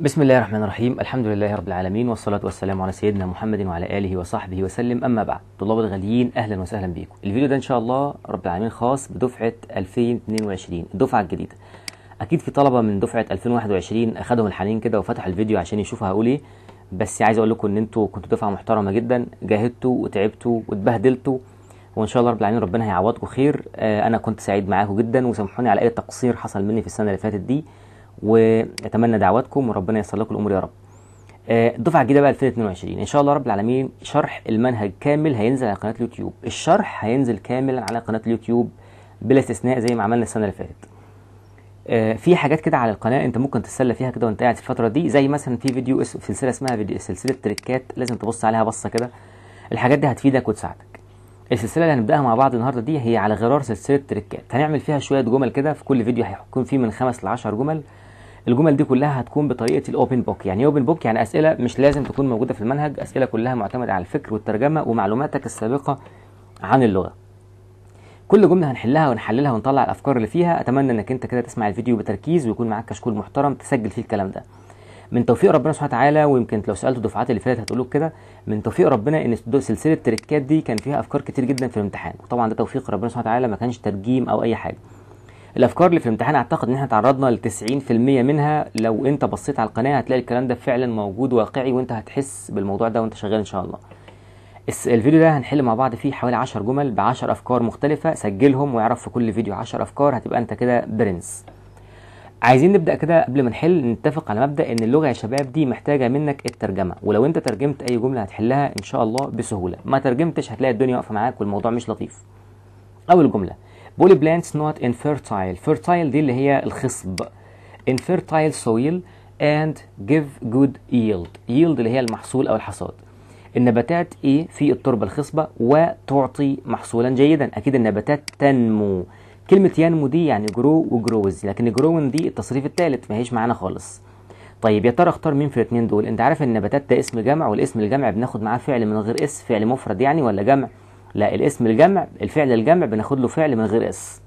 بسم الله الرحمن الرحيم الحمد لله رب العالمين والصلاة والسلام على سيدنا محمد وعلى آله وصحبه وسلم أما بعد طلاب الغاليين أهلا وسهلا بيكم الفيديو ده إن شاء الله رب العالمين خاص بدفعة 2022 الدفعة الجديدة أكيد في طلبة من دفعة 2021 أخدهم الحنين كده وفتحوا الفيديو عشان يشوفوا هقول إيه بس عايز أقول لكم إن أنتوا كنتوا دفعة محترمة جدا جاهدتوا وتعبتوا واتبهدلتوا وان شاء الله رب العالمين ربنا هيعوضكم خير آه، انا كنت سعيد معاكم جدا وسامحوني على اي تقصير حصل مني في السنه اللي فاتت دي واتمنى دعواتكم وربنا ييسر لكم الامور يا رب آه، الدفعه الجديده بقى 2022 ان شاء الله رب العالمين شرح المنهج كامل هينزل على قناه اليوتيوب الشرح هينزل كاملا على قناه اليوتيوب بلا استثناء زي ما عملنا السنه اللي فاتت آه، في حاجات كده على القناه انت ممكن تتسلى فيها كده وانت قاعد في الفتره دي زي مثلا في فيديو في سلسله اسمها فيديو سلسله تريكات لازم تبص عليها بصه كده الحاجات دي هتفيدك وتساعدك السلسله اللي هنبداها مع بعض النهارده دي هي على غرار سلسله تريكات هنعمل فيها شويه جمل كده في كل فيديو هيكون فيه من خمس ل 10 جمل الجمل دي كلها هتكون بطريقه الاوبن بوك يعني ايه اوبن بوك يعني اسئله مش لازم تكون موجوده في المنهج اسئله كلها معتمده على الفكر والترجمه ومعلوماتك السابقه عن اللغه كل جمله هنحلها ونحللها ونطلع الافكار اللي فيها اتمنى انك انت كده تسمع الفيديو بتركيز ويكون معاك كشكول محترم تسجل فيه الكلام ده من توفيق ربنا سبحانه وتعالى ويمكن لو سالت الدفعات اللي فاتت هتقول كده من توفيق ربنا ان سلسله التركات دي كان فيها افكار كتير جدا في الامتحان وطبعا ده توفيق ربنا سبحانه وتعالى ما كانش ترجيم او اي حاجه الافكار اللي في الامتحان اعتقد ان احنا تعرضنا ل 90% منها لو انت بصيت على القناه هتلاقي الكلام ده فعلا موجود واقعي وانت هتحس بالموضوع ده وانت شغال ان شاء الله الفيديو ده هنحل مع بعض فيه حوالي 10 جمل ب 10 افكار مختلفه سجلهم واعرف في كل فيديو 10 افكار هتبقى انت كده برنس عايزين نبدا كده قبل ما نحل نتفق على مبدا ان اللغه يا شباب دي محتاجه منك الترجمه ولو انت ترجمت اي جمله هتحلها ان شاء الله بسهوله ما ترجمتش هتلاقي الدنيا واقفه معاك والموضوع مش لطيف اول جمله بولي بلانتس نوت infertile فيرتايل دي اللي هي الخصب infertile soil and give good yield ييلد اللي هي المحصول أو الحصاد النباتات ايه في التربة الخصبة وتعطي محصولا جيدا أكيد النباتات تنمو كلمة ينمو دي يعني جرو وجروز لكن جروين دي التصريف الثالث ما هيش معانا خالص طيب يا ترى اختار مين في الاثنين دول انت عارف ان النباتات ده اسم جمع والاسم الجمع بناخد معاه فعل من غير اس فعل مفرد يعني ولا جمع لا الاسم الجمع الفعل الجمع بناخد له فعل من غير اس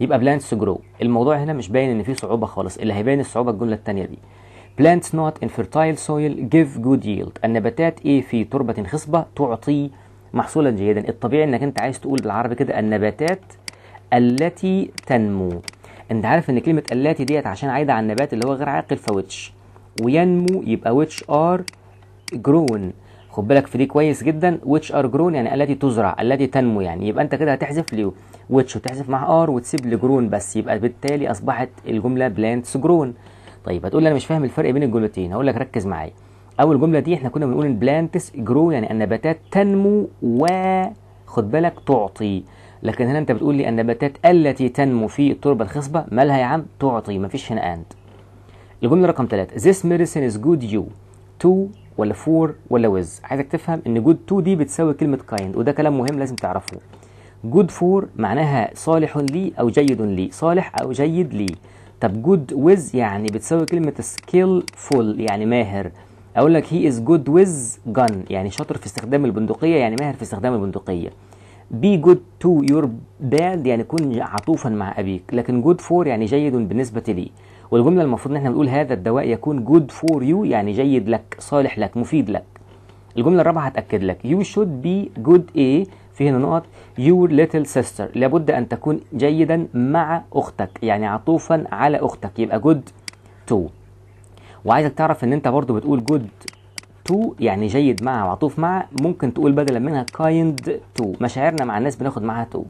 يبقى بلانتس جرو الموضوع هنا مش باين ان في صعوبه خالص اللي هيبان الصعوبه الجمله الثانيه دي plants not in fertile soil give good yield النباتات ايه في تربه خصبه تعطي محصولا جيدا الطبيعي انك انت عايز تقول بالعربي كده النباتات التي تنمو انت عارف ان كلمه التي ديت عشان عايده على النبات اللي هو غير عاقل فوتش وينمو يبقى which are grown خد بالك في دي كويس جدا which are grown يعني التي تزرع التي تنمو يعني يبقى انت كده هتحذف لي which وتحذف مع ار وتسيب لي جرون بس يبقى بالتالي اصبحت الجمله plants grown طيب هتقول لي انا مش فاهم الفرق بين الجملتين هقول لك ركز معايا اول جمله دي احنا كنا بنقول ان بلانتس جرو يعني النباتات تنمو و خد بالك تعطي لكن هنا انت بتقول لي النباتات التي تنمو في التربه الخصبه مالها يا عم تعطي مفيش هنا اند الجمله رقم 3 this medicine is good you to ولا فور ولا ويز عايزك تفهم ان جود تو دي بتساوي كلمه كايند وده كلام مهم لازم تعرفه جود فور معناها صالح لي او جيد لي صالح او جيد لي طب جود ويز يعني بتساوي كلمه سكيل فول يعني ماهر اقول لك هي از جود ويز جن يعني شاطر في استخدام البندقيه يعني ماهر في استخدام البندقيه بي جود تو يور داد يعني كن عطوفا مع ابيك لكن جود فور يعني جيد بالنسبه لي والجمله المفروض ان احنا بنقول هذا الدواء يكون جود فور يو يعني جيد لك صالح لك مفيد لك الجمله الرابعه هتاكد لك يو شود بي جود ايه في هنا نقط يور ليتل سيستر لابد ان تكون جيدا مع اختك يعني عطوفا على اختك يبقى جود تو وعايزك تعرف ان انت برضو بتقول جود تو يعني جيد مع وعطوف مع ممكن تقول بدلا منها كايند تو مشاعرنا مع الناس بناخد معاها تو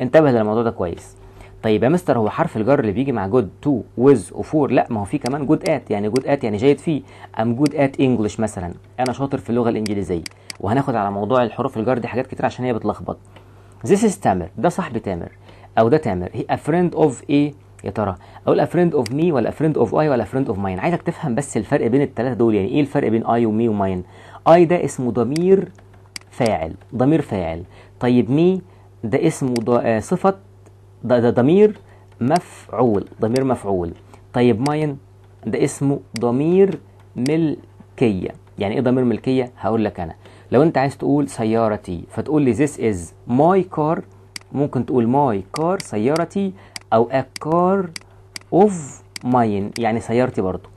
انتبه للموضوع ده كويس طيب يا مستر هو حرف الجر اللي بيجي مع جود تو ويز وفور لا ما هو في كمان جود ات يعني جود ات يعني جيد فيه ام جود ات انجلش مثلا انا شاطر في اللغه الانجليزيه وهناخد على موضوع الحروف الجر دي حاجات كتير عشان هي بتلخبط ذيس از تامر ده صاحب تامر او ده تامر هي ا فريند اوف ايه يا ترى اقول ا فريند اوف مي ولا a اوف اي ولا a اوف ماين عايزك تفهم بس الفرق بين الثلاثه دول يعني ايه الفرق بين اي ومي وماين اي ده اسمه ضمير فاعل ضمير فاعل طيب مي ده اسمه آه، صفه ده ضمير مفعول ضمير مفعول طيب ماين ده اسمه ضمير ملكية يعني ايه ضمير ملكية هقول لك انا لو انت عايز تقول سيارتي فتقول لي this is my car ممكن تقول my car سيارتي او a car of mine يعني سيارتي برضو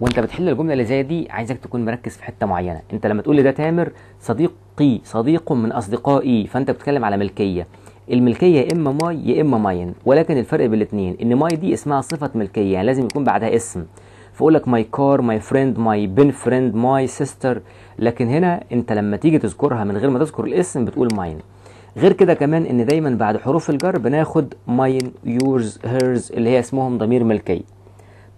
وانت بتحل الجمله اللي زي دي عايزك تكون مركز في حته معينه انت لما تقول لي ده تامر صديقي صديق من اصدقائي فانت بتتكلم على ملكيه الملكيه يا اما ماي يا اما ماين ولكن الفرق بين الاتنين ان ماي دي اسمها صفه ملكيه يعني لازم يكون بعدها اسم فاقول لك ماي كار ماي فريند ماي بن فريند ماي سيستر لكن هنا انت لما تيجي تذكرها من غير ما تذكر الاسم بتقول ماين غير كده كمان ان دايما بعد حروف الجر بناخد ماين يورز هيرز اللي هي اسمهم ضمير ملكيه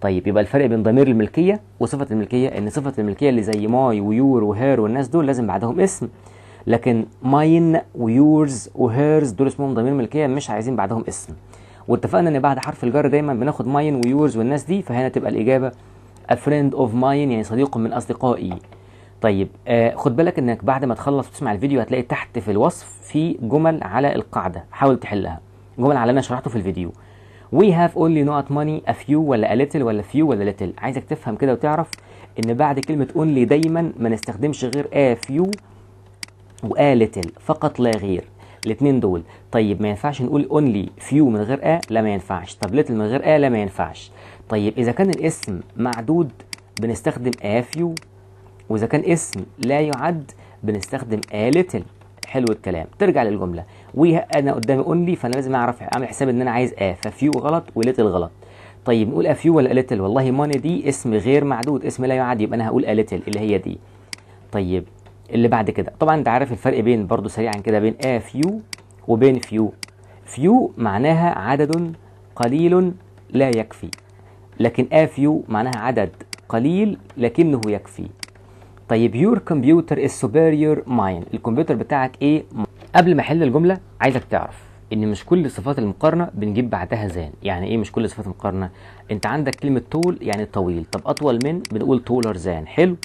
طيب يبقى الفرق بين ضمير الملكيه وصفه الملكيه ان صفه الملكيه اللي زي ماي ويور وهير والناس دول لازم بعدهم اسم لكن ماين ويورز وهيرز دول اسمهم ضمير ملكيه مش عايزين بعدهم اسم واتفقنا ان بعد حرف الجر دايما بناخد ماين ويورز والناس دي فهنا تبقى الاجابه a friend of mine يعني صديق من اصدقائي طيب آه خد بالك انك بعد ما تخلص وتسمع الفيديو هتلاقي تحت في الوصف في جمل على القاعده حاول تحلها جمل على اللي انا شرحته في الفيديو وي هاف اونلي نوت ماني ا فيو ولا ا ليتل ولا فيو ولا ليتل عايزك تفهم كده وتعرف ان بعد كلمه اونلي دايما ما نستخدمش غير ا فيو وقالتل فقط لا غير الاثنين دول طيب ما ينفعش نقول اونلي فيو من غير ا لا ما ينفعش طب ليتل من غير ا لا ما ينفعش طيب اذا كان الاسم معدود بنستخدم افيو واذا كان اسم لا يعد بنستخدم اليتل حلو الكلام ترجع للجمله وانا قدامي اونلي فانا لازم اعرف اعمل حساب ان انا عايز ا ففيو غلط وليتل غلط طيب نقول افيو ولا اليتل والله ماني دي اسم غير معدود اسم لا يعد يبقى انا هقول اليتل اللي هي دي طيب اللي بعد كده طبعا انت عارف الفرق بين برضو سريعا كده بين ا فيو وبين فيو فيو معناها عدد قليل لا يكفي لكن ا فيو معناها عدد قليل لكنه يكفي طيب يور كمبيوتر از سوبيريور mine الكمبيوتر بتاعك ايه قبل ما احل الجمله عايزك تعرف ان مش كل صفات المقارنه بنجيب بعدها زان يعني ايه مش كل صفات المقارنه انت عندك كلمه طول يعني طويل طب اطول من بنقول طولر زان حلو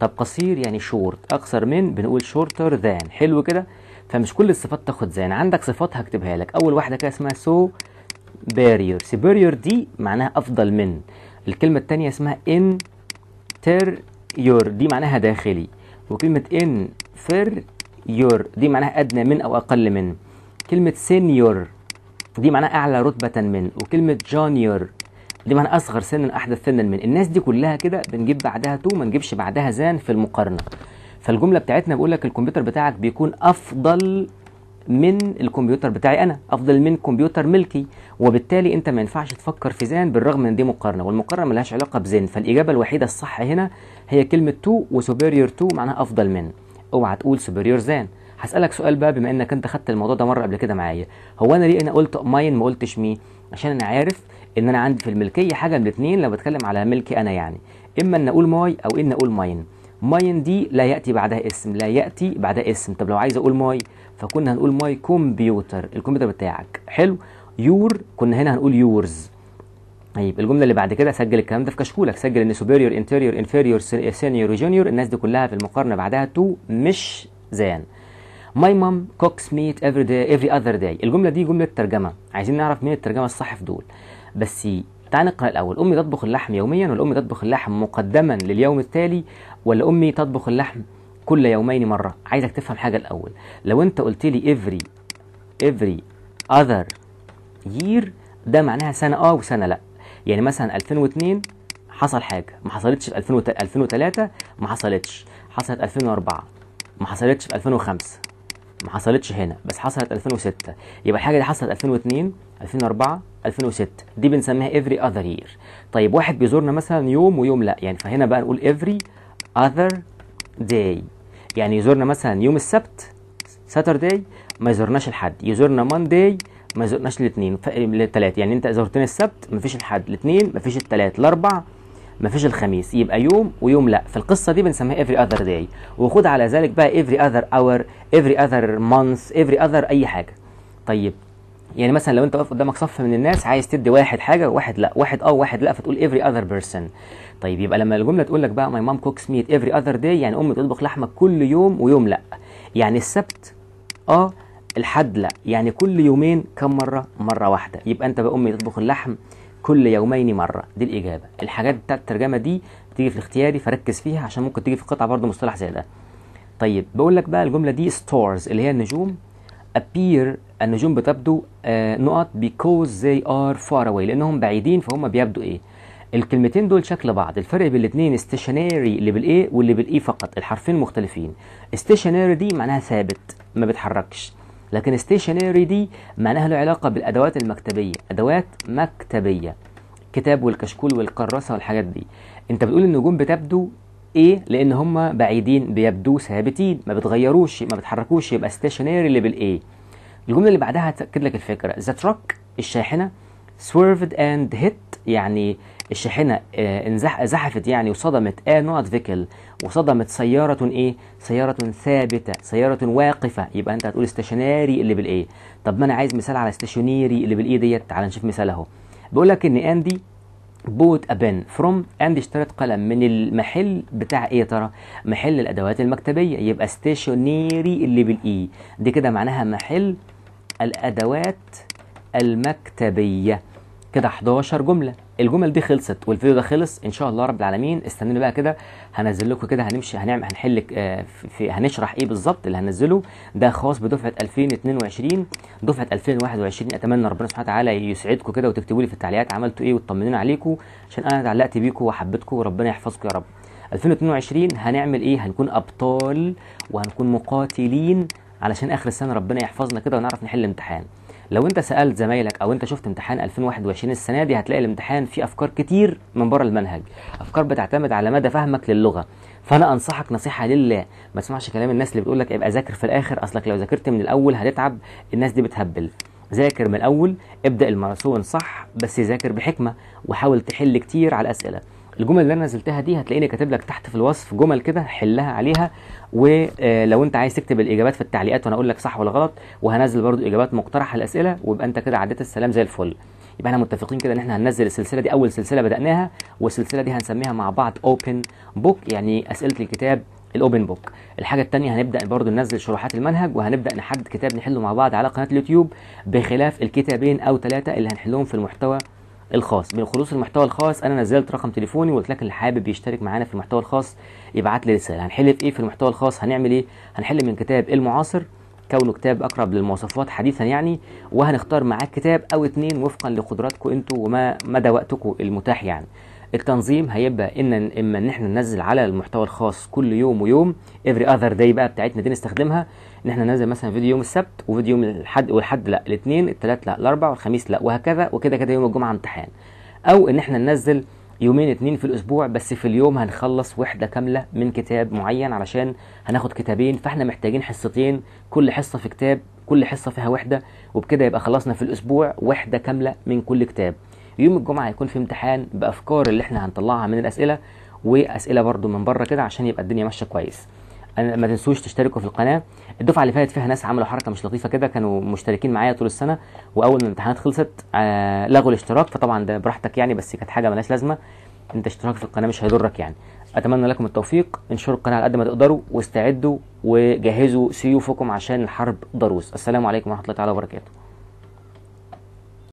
طب قصير يعني شورت اقصر من بنقول شورتر ذان حلو كده فمش كل الصفات تاخد ذان عندك صفات هكتبها لك اول واحده كده اسمها سو بارير سوبيريور دي معناها افضل من الكلمه الثانيه اسمها ان يور دي معناها داخلي وكلمه ان فير يور دي معناها ادنى من او اقل من كلمه سينيور دي معناها اعلى رتبه من وكلمه جونيور دي من اصغر سنا احدث سنا من الناس دي كلها كده بنجيب بعدها تو ما نجيبش بعدها زان في المقارنه فالجمله بتاعتنا بيقول لك الكمبيوتر بتاعك بيكون افضل من الكمبيوتر بتاعي انا افضل من كمبيوتر ملكي وبالتالي انت ما ينفعش تفكر في زان بالرغم ان دي مقارنه والمقارنه لهاش علاقه بزين فالاجابه الوحيده الصح هنا هي كلمه تو وسوبيريور تو معناها افضل من اوعى تقول سوبيريور زان هسالك سؤال بقى بما انك انت خدت الموضوع ده مره قبل كده معايا هو انا ليه انا قلت ماين ما قلتش مي عشان انا عارف ان انا عندي في الملكيه حاجه من الاثنين لو بتكلم على ملكي انا يعني اما ان اقول ماي او ان اقول ماين ماين دي لا ياتي بعدها اسم لا ياتي بعدها اسم طب لو عايز اقول ماي فكنا هنقول ماي كمبيوتر الكمبيوتر بتاعك حلو يور كنا هنا هنقول يورز طيب الجمله اللي بعد كده سجل الكلام ده في كشكولك سجل ان سوبيريور انتيريور انفيريور سينيور جونيور الناس دي كلها في المقارنه بعدها تو مش زان ماي مام كوكس ميت افري داي افري اذر داي الجمله دي جمله ترجمه عايزين نعرف مين الترجمه الصح في دول بس تعال نقرا الاول امي تطبخ اللحم يوميا ولا امي تطبخ اللحم مقدما لليوم التالي ولا امي تطبخ اللحم كل يومين مره عايزك تفهم حاجه الاول لو انت قلت لي every every other year ده معناها سنه اه وسنه لا يعني مثلا 2002 حصل حاجه ما حصلتش في 2003 ما حصلتش حصلت 2004 ما حصلتش في 2005 ما حصلتش هنا بس حصلت 2006 يبقى الحاجه دي حصلت 2002 2004 2006 دي بنسميها every other year طيب واحد بيزورنا مثلا يوم ويوم لا يعني فهنا بقى نقول every other day يعني يزورنا مثلا يوم السبت ساترداي ما يزورناش الحد يزورنا مانداي ما يزورناش الاثنين الثلاث يعني انت زورتني السبت ما فيش الحد الاثنين ما فيش الثلاث الاربع ما فيش الخميس يبقى يوم ويوم لا في القصه دي بنسميها every other day وخد على ذلك بقى every other hour every other month every other اي حاجه طيب يعني مثلا لو انت واقف قدامك صف من الناس عايز تدي واحد حاجه وواحد لا واحد اه وواحد لا فتقول every other person طيب يبقى لما الجمله تقول لك بقى my mom cooks meat every other day يعني امي تطبخ لحمه كل يوم ويوم لا يعني السبت اه الحد لا يعني كل يومين كم مره مره واحده يبقى انت بقى امي تطبخ اللحم كل يومين مره دي الاجابه الحاجات بتاعت الترجمه دي بتيجي في الاختياري فركز فيها عشان ممكن تيجي في قطعه برضه مصطلح زي ده طيب بقول لك بقى الجمله دي ستارز اللي هي النجوم appear النجوم بتبدو آه، نقط because they are far away لانهم بعيدين فهم بيبدوا ايه الكلمتين دول شكل بعض الفرق بين الاثنين ستيشنري اللي بالايه واللي بالاي فقط الحرفين مختلفين ستيشنري دي معناها ثابت ما بتحركش لكن ستيشنري دي معناها له علاقه بالادوات المكتبيه ادوات مكتبيه كتاب والكشكول والكراسه والحاجات دي انت بتقول النجوم بتبدو ايه لان هما بعيدين بيبدو ثابتين ما بتغيروش ما بتحركوش يبقى ستيشنري اللي بالايه الجمله اللي بعدها هتاكد لك الفكره ذا تراك الشاحنه سويرفد اند هيت يعني الشاحنه آه، انزح زحفت يعني وصدمت اه نوت فيكل وصدمت سياره ايه سياره ثابته سياره واقفه يبقى انت هتقول ستيشنري اللي بالايه طب ما انا عايز مثال على ستيشنري اللي بالايه ديت تعال نشوف مثال اهو بيقول لك ان اندي بوت أبن فروم أند اشترت قلم من المحل بتاع إيه يا ترى؟ محل الأدوات المكتبية يبقى ستيشنيري اللي بالإي دي كده معناها محل الأدوات المكتبية كده 11 جمله الجمل دي خلصت والفيديو ده خلص ان شاء الله رب العالمين استنوني بقى كده هنزل لكم كده هنمشي هنعمل هنحل آه، في هنشرح ايه بالظبط اللي هنزله ده خاص بدفعه 2022 دفعه 2021 اتمنى ربنا سبحانه وتعالى يسعدكم كده وتكتبوا لي في التعليقات عملتوا ايه وتطمنوني عليكم عشان انا اتعلقت بيكم وحبيتكم وربنا يحفظكم يا رب 2022 هنعمل ايه هنكون ابطال وهنكون مقاتلين علشان اخر السنه ربنا يحفظنا كده ونعرف نحل امتحان لو انت سالت زمايلك او انت شفت امتحان 2021 السنه دي هتلاقي الامتحان فيه افكار كتير من بره المنهج افكار بتعتمد على مدى فهمك للغه فانا انصحك نصيحه لله ما تسمعش كلام الناس اللي بتقول لك ابقى ذاكر في الاخر اصلك لو ذاكرت من الاول هتتعب الناس دي بتهبل ذاكر من الاول ابدا الماراثون صح بس ذاكر بحكمه وحاول تحل كتير على الاسئله الجمل اللي انا نزلتها دي هتلاقيني كاتب لك تحت في الوصف جمل كده حلها عليها ولو آه، انت عايز تكتب الاجابات في التعليقات وانا اقول لك صح ولا غلط وهنزل برضو اجابات مقترحه الاسئله ويبقى انت كده عديت السلام زي الفل يبقى احنا متفقين كده ان احنا هننزل السلسله دي اول سلسله بداناها والسلسله دي هنسميها مع بعض اوبن بوك يعني اسئله الكتاب الاوبن بوك الحاجه الثانيه هنبدا برضو ننزل شروحات المنهج وهنبدا نحدد كتاب نحله مع بعض على قناه اليوتيوب بخلاف الكتابين او ثلاثه اللي هنحلهم في المحتوى الخاص بخصوص المحتوى الخاص انا نزلت رقم تليفوني وقلت لك اللي حابب يشترك معانا في المحتوى الخاص يبعت لي رساله هنحل في ايه في المحتوى الخاص هنعمل ايه هنحل من كتاب المعاصر كونه كتاب اقرب للمواصفات حديثا يعني وهنختار معاك كتاب او اتنين وفقا لقدراتكم انتوا وما مدى وقتكم المتاح يعني التنظيم هيبقى ان اما ان احنا ننزل على المحتوى الخاص كل يوم ويوم افري اذر داي بقى بتاعتنا دي نستخدمها ان احنا ننزل مثلا فيديو يوم السبت وفيديو يوم الحد والحد لا الاثنين الثلاث لا الاربع والخميس لا وهكذا وكده كده يوم الجمعه امتحان او ان احنا ننزل يومين اثنين في الاسبوع بس في اليوم هنخلص وحده كامله من كتاب معين علشان هناخد كتابين فاحنا محتاجين حصتين كل حصه في كتاب كل حصه فيها وحده وبكده يبقى خلصنا في الاسبوع وحده كامله من كل كتاب يوم الجمعه هيكون في امتحان بافكار اللي احنا هنطلعها من الاسئله واسئله برده من بره كده عشان يبقى الدنيا ماشيه كويس ما تنسوش تشتركوا في القناه الدفعه اللي فاتت فيها ناس عملوا حركه مش لطيفه كده كانوا مشتركين معايا طول السنه واول ما الامتحانات خلصت آه لغوا الاشتراك فطبعا ده براحتك يعني بس كانت حاجه ملهاش لازمه انت اشتراك في القناه مش هيضرك يعني اتمنى لكم التوفيق انشروا القناه على قد ما تقدروا واستعدوا وجهزوا سيوفكم عشان الحرب ضروس السلام عليكم ورحمه الله تعالى وبركاته